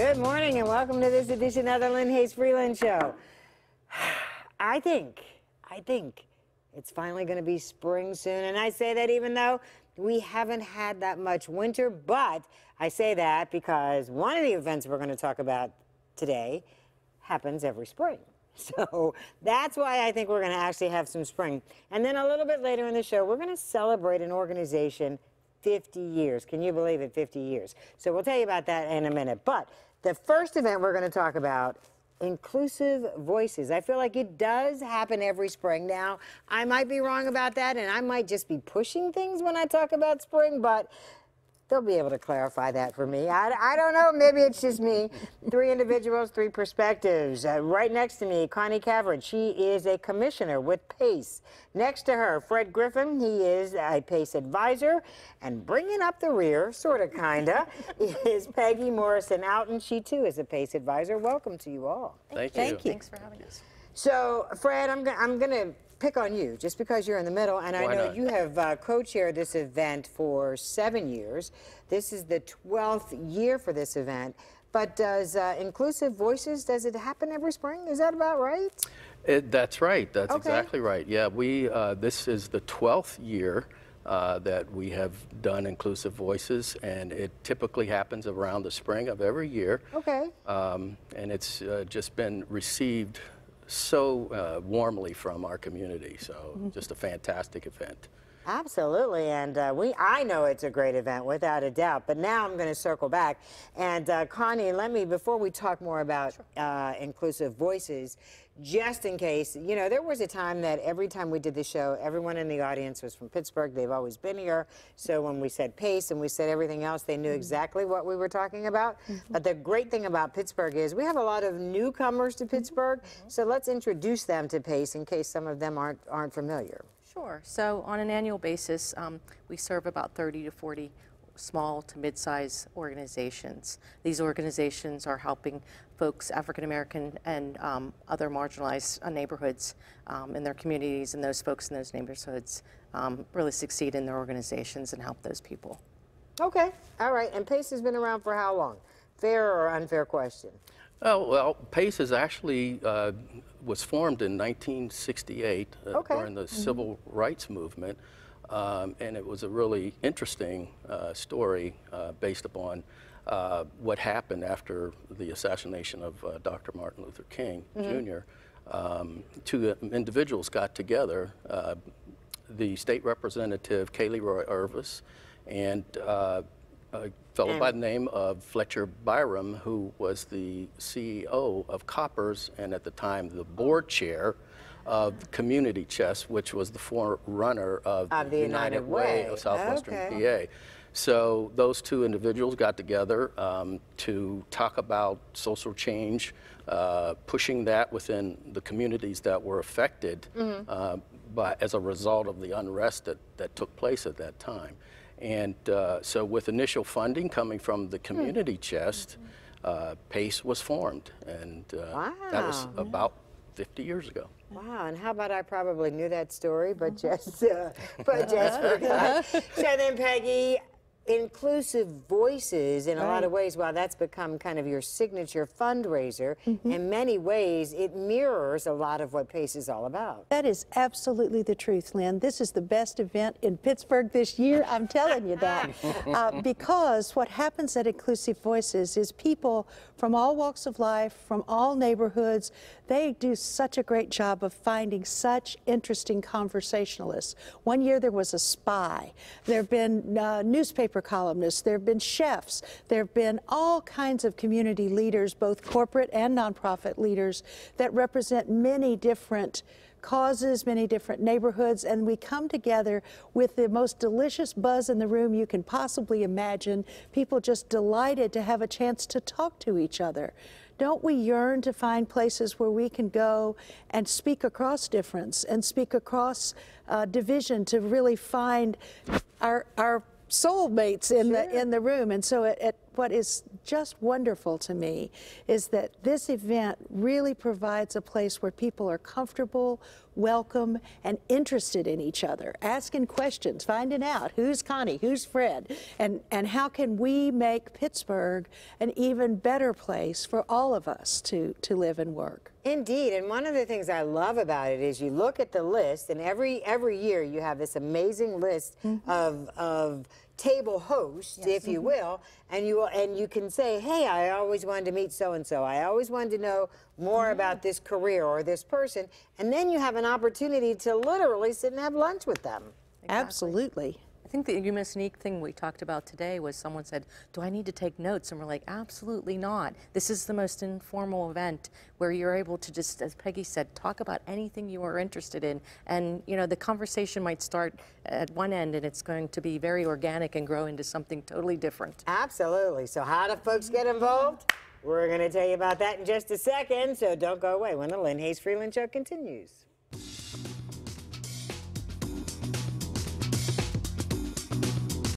Good morning and welcome to this edition of the Lynn Hayes Freeland Show. I think, I think it's finally going to be spring soon. And I say that even though we haven't had that much winter, but I say that because one of the events we're going to talk about today happens every spring. So that's why I think we're going to actually have some spring. And then a little bit later in the show, we're going to celebrate an organization 50 years. Can you believe it? 50 years. So we'll tell you about that in a minute. But the first event we're going to talk about inclusive voices. I feel like it does happen every spring. Now, I might be wrong about that, and I might just be pushing things when I talk about spring, but They'll be able to clarify that for me. I, I don't know. Maybe it's just me. Three individuals, three perspectives. Uh, right next to me, Connie Cavern. She is a commissioner with PACE. Next to her, Fred Griffin. He is a PACE advisor. And bringing up the rear, sort of, kind of, is Peggy Morrison Outen. She, too, is a PACE advisor. Welcome to you all. Thank, Thank you. Thank you. Thanks for having us. So, Fred, I'm, go I'm going to pick on you, just because you're in the middle, and Why I know not? you have uh, co-chaired this event for seven years. This is the 12th year for this event. But does uh, Inclusive Voices, does it happen every spring? Is that about right? It, eh, that's right. That's okay. exactly right. Yeah, we, uh, this is the 12th year uh, that we have done Inclusive Voices, and it typically happens around the spring of every year. Okay. Um, and it's uh, just been received so uh, warmly from our community. So mm -hmm. just a fantastic event. Absolutely, and uh, we I know it's a great event without a doubt. But now I'm going to circle back, and uh, Connie, let me before we talk more about sure. uh, inclusive voices, just in case you know there was a time that every time we did the show, everyone in the audience was from Pittsburgh. They've always been here, so when we said pace and we said everything else, they knew mm-hmm. exactly what we were talking about. Mm-hmm. But the great thing about Pittsburgh is we have a lot of newcomers to mm-hmm. Pittsburgh, so let's introduce them to pace in case some of them aren't aren't familiar. Sure. So on an annual basis, um, we serve about 30 to 40 small to mid sized organizations. These organizations are helping folks, African American and um, other marginalized uh, neighborhoods um, in their communities and those folks in those neighborhoods um, really succeed in their organizations and help those people. Okay, all right, and PACE has been around for how long? Fair or unfair question? Well, oh, well, PACE is actually uh, was formed in 1968 uh, okay. during the mm -hmm. Civil Rights Movement, um, and it was a really interesting uh, story uh, based upon uh, what happened after the assassination of uh, Dr. Martin Luther King mm -hmm. Jr. Um, two individuals got together, the state representative Kaylee Roy Irvis and a fellow by the name of Fletcher Byram, who was the CEO of Coppers and at the time the board chair of Community Chess, which was the forerunner of, of the United, United Way. Way. of Southwestern okay. PA. So those two individuals got together um, to talk about social change, uh, pushing that within the communities that were affected mm -hmm. uh, by, as a result of the unrest that, that took place at that time. And uh, so with initial funding coming from the hmm. community -hmm. chest, uh, PACE was formed. And uh, wow. that was about 50 years ago. Wow, and how about I probably knew that story, but just, uh, but just forgot. so Peggy, inclusive voices in right. a lot of ways. While that's become kind of your signature fundraiser, mm -hmm. in many ways it mirrors a lot of what PACE is all about. That is absolutely the truth, Lynn. This is the best event in Pittsburgh this year. I'm telling you that. Uh, because what happens at Inclusive Voices is people from all walks of life, from all neighborhoods, they do such a great job of finding such interesting conversationalists. One year there was a spy. There have been uh, newspaper newspaper columnists, there have been chefs, there have been all kinds of community leaders, both corporate and nonprofit leaders, that represent many different causes, many different neighborhoods, and we come together with the most delicious buzz in the room you can possibly imagine. People just delighted to have a chance to talk to each other. Don't we yearn to find places where we can go and speak across difference and speak across uh, division to really find our, our soulmates in sure. the in the room, and so it, it what is just wonderful to me is that this event really provides a place where people are comfortable, welcome, and interested in each other, asking questions, finding out who's Connie, who's Fred, and, and how can we make Pittsburgh an even better place for all of us to, to live and work. Indeed, and one of the things I love about it is you look at the list, and every every year you have this amazing list mm -hmm. of of table host, yes. if you mm-hmm. will, and you will, and you can say, "Hey, I always wanted to meet so and so. I always wanted to know more mm -hmm. about this career or this person," and then you have an opportunity to literally sit and have lunch with them. Exactly. Absolutely. I think the most unique thing we talked about today was someone said, do I need to take notes? And we're like, absolutely not. This is the most informal event where you're able to just, as Peggy said, talk about anything you are interested in. And, you know, the conversation might start at one end and it's going to be very organic and grow into something totally different. Absolutely. So how do folks get involved? We're going to tell you about that in just a second, so don't go away when the Lynn Hayes Freeland Show continues.